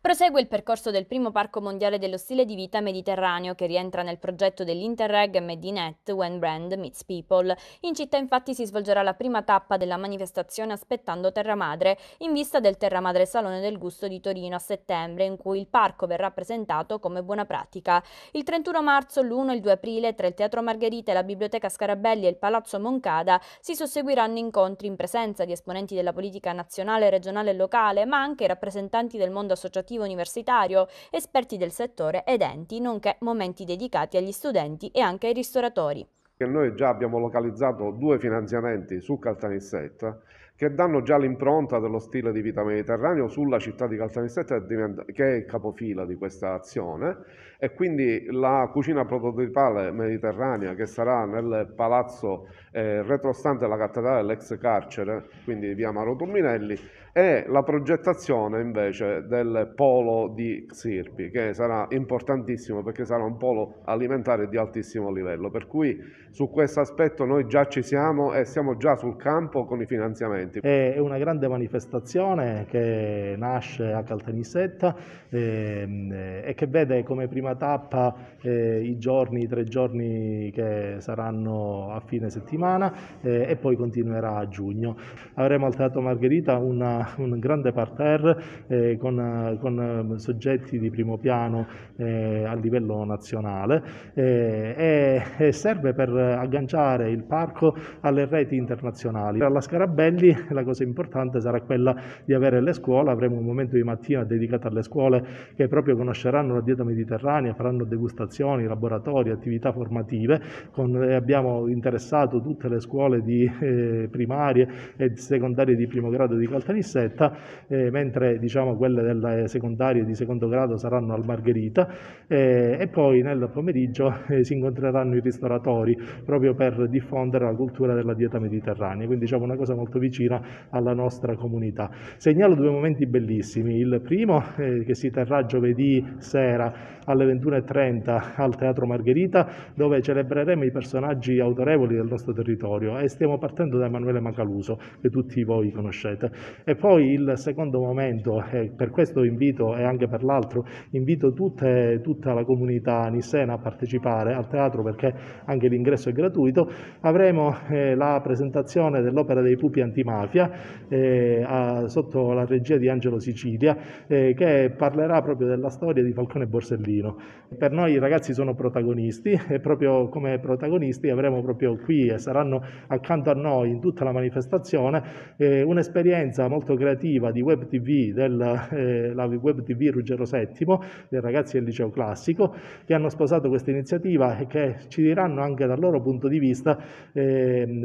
prosegue il percorso del primo parco mondiale dello stile di vita mediterraneo che rientra nel progetto dell'Interreg Medinet When Brand Meets People. In città infatti si svolgerà la prima tappa della manifestazione Aspettando Terra Madre in vista del Terra Madre Salone del Gusto di Torino a settembre in cui il parco verrà presentato come buona pratica. Il 31 marzo, l'1 e il 2 aprile tra il Teatro Margherita la Biblioteca Scarabelli e il Palazzo Moncada si susseguiranno incontri in presenza di esponenti della politica nazionale, regionale e locale ma anche rappresentanti del mondo associativo lavorativo universitario, esperti del settore ed enti, nonché momenti dedicati agli studenti e anche ai ristoratori. Noi già abbiamo localizzato due finanziamenti su Caltanissetta che danno già l'impronta dello stile di vita mediterraneo sulla città di Caltanissetta che è il capofila di questa azione e quindi la cucina prototipale mediterranea che sarà nel palazzo eh, retrostante alla cattedrale dell'ex carcere, quindi via Maro Turminelli, e la progettazione invece del polo di Xirpi che sarà importantissimo perché sarà un polo alimentare di altissimo livello, per cui su questo aspetto noi già ci siamo e siamo già sul campo con i finanziamenti sicuramente. Eh, è una grande manifestazione che nasce a Caltanissetta e, ehm, eh, e che vede come prima tappa eh, i giorni, i tre giorni che saranno a fine settimana eh, e poi continuerà a giugno. Avremo al Teatro Margherita una, un grande parterre eh, con, con, ehm, soggetti di primo piano eh, a livello nazionale e, e serve per agganciare il parco alle reti internazionali. Alla Scarabelli la cosa importante sarà quella di avere le scuole, avremo un momento di mattina dedicato alle scuole che proprio conosceranno la dieta mediterranea, faranno degustazioni, laboratori, attività formative, con, eh, abbiamo interessato tutte le scuole di, eh, primarie e secondarie di primo grado di Caltanissetta, eh, mentre diciamo, quelle delle secondarie di secondo grado saranno al Margherita eh, e poi nel pomeriggio eh, si incontreranno i ristoratori proprio per diffondere la cultura della dieta mediterranea, quindi diciamo una cosa molto vicina vicina alla nostra comunità. Segnalo due momenti bellissimi. Il primo eh, che si terrà giovedì sera alle 21.30 al Teatro Margherita dove celebreremo i personaggi autorevoli del nostro territorio e stiamo partendo da Emanuele Macaluso che tutti voi conoscete. E poi il secondo momento, e per questo invito e anche per l'altro, invito tutte, tutta la comunità nissena a partecipare al teatro perché anche l'ingresso è gratuito, avremo eh, la presentazione dell'opera dei pupi antimani mafia, eh, a, sotto la regia di Angelo Sicilia, eh, che parlerà proprio della storia di Falcone Borsellino. Per noi i ragazzi sono protagonisti e proprio come protagonisti avremo proprio qui e saranno accanto a noi in tutta la manifestazione eh, un'esperienza molto creativa di web tv, della eh, web tv Ruggero VII, dei ragazzi del liceo classico, che hanno sposato questa iniziativa e che ci diranno anche dal loro punto di vista ehm,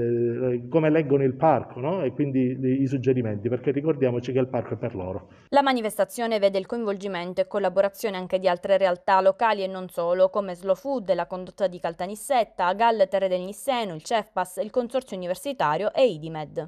eh, come leggono il parco no? e quindi i suggerimenti, perché ricordiamoci che il parco è per loro. La manifestazione vede il coinvolgimento e collaborazione anche di altre realtà locali e non solo, come Slow Food, la condotta di Caltanissetta, Galle Terre del Nisseno, il CEFPAS, il Consorzio Universitario e IDIMED.